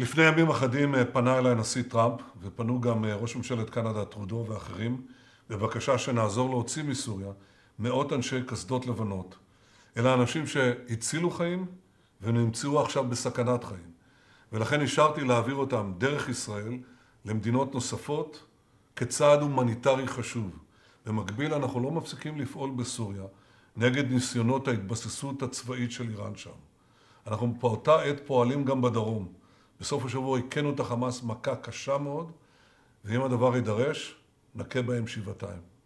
לפני ימים אחדים אה, פנה אליי הנשיא טראמפ, ופנו גם אה, ראש ממשלת קנדה טרודו ואחרים, בבקשה שנעזור להוציא מסוריה מאות אנשי קסדות לבנות. אלה אנשים שהצילו חיים ונמצאו עכשיו בסכנת חיים. ולכן אישרתי להעביר אותם דרך ישראל למדינות נוספות כצעד הומניטרי חשוב. במקביל אנחנו לא מפסיקים לפעול בסוריה נגד ניסיונות ההתבססות הצבאית של איראן שם. אנחנו באותה עת פועלים גם בדרום. בסוף השבוע הכינו את החמאס מכה קשה מאוד, ואם הדבר יידרש, נכה בהם שבעתיים.